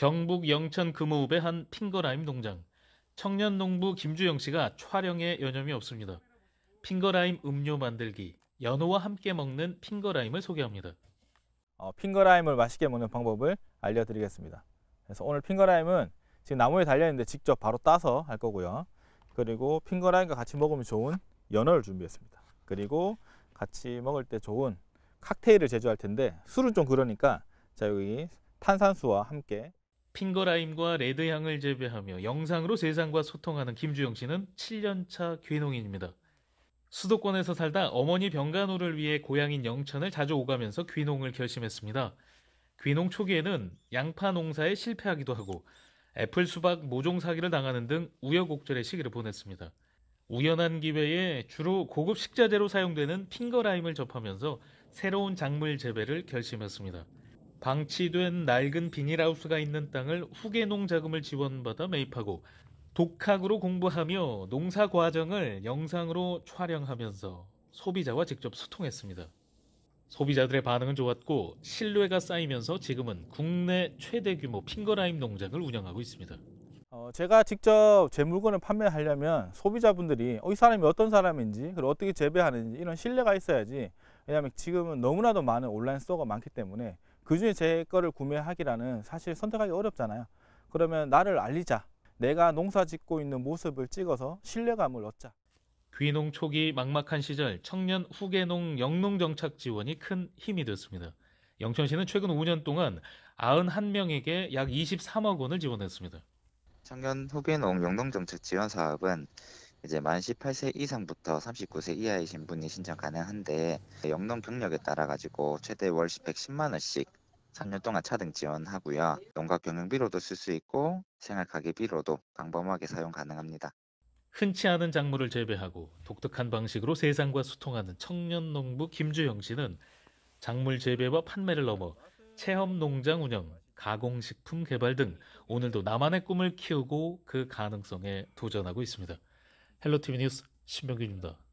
경북 영천 금호읍의 한 핑거라임 농장. 청년 농부 김주영 씨가 촬영에 여념이 없습니다. 핑거라임 음료 만들기, 연어와 함께 먹는 핑거라임을 소개합니다. 어, 핑거라임을 맛있게 먹는 방법을 알려드리겠습니다. 그래서 오늘 핑거라임은 지금 나무에 달려있는데 직접 바로 따서 할 거고요. 그리고 핑거라임과 같이 먹으면 좋은 연어를 준비했습니다. 그리고 같이 먹을 때 좋은 칵테일을 제조할 텐데 술은 좀 그러니까 자 여기 탄산수와 함께 핑거라임과 레드향을 재배하며 영상으로 세상과 소통하는 김주영 씨는 7년차 귀농인입니다. 수도권에서 살다 어머니 병간호를 위해 고향인 영천을 자주 오가면서 귀농을 결심했습니다. 귀농 초기에는 양파 농사에 실패하기도 하고 애플 수박 모종 사기를 당하는 등 우여곡절의 시기를 보냈습니다. 우연한 기회에 주로 고급 식자재로 사용되는 핑거라임을 접하면서 새로운 작물 재배를 결심했습니다. 방치된 낡은 비닐하우스가 있는 땅을 후계농 자금을 지원받아 매입하고 독학으로 공부하며 농사 과정을 영상으로 촬영하면서 소비자와 직접 소통했습니다. 소비자들의 반응은 좋았고 신뢰가 쌓이면서 지금은 국내 최대 규모 핑거라임 농장을 운영하고 있습니다. 어, 제가 직접 제 물건을 판매하려면 소비자분들이 어, 이 사람이 어떤 사람인지 그리고 어떻게 재배하는지 이런 신뢰가 있어야지 왜냐하면 지금은 너무나도 많은 온라인 스토어가 많기 때문에 그중에 제 거를 구매하기라는 사실 선택하기 어렵잖아요. 그러면 나를 알리자. 내가 농사 짓고 있는 모습을 찍어서 신뢰감을 얻자. 귀농 초기 막막한 시절 청년 후계농 영농 정착 지원이 큰 힘이 됐습니다. 영천씨는 최근 5년 동안 91명에게 약 23억 원을 지원했습니다. 청년 후계농 영농 정책 지원 사업은 이제 만 18세 이상부터 39세 이하이신 분이 신청 가능한데 영농 경력에 따라 가지고 최대 월 110만 원씩 3년 동안 차등 지원하고요. 농가 경영비로도 쓸 수 있고 생활 가계비로도 광범하게 사용 가능합니다. 흔치 않은 작물을 재배하고 독특한 방식으로 세상과 소통하는 청년 농부 김주영 씨는 작물 재배와 판매를 넘어 체험 농장 운영, 가공식품 개발 등 오늘도 나만의 꿈을 키우고 그 가능성에 도전하고 있습니다. 헬로티비 뉴스 신병균입니다.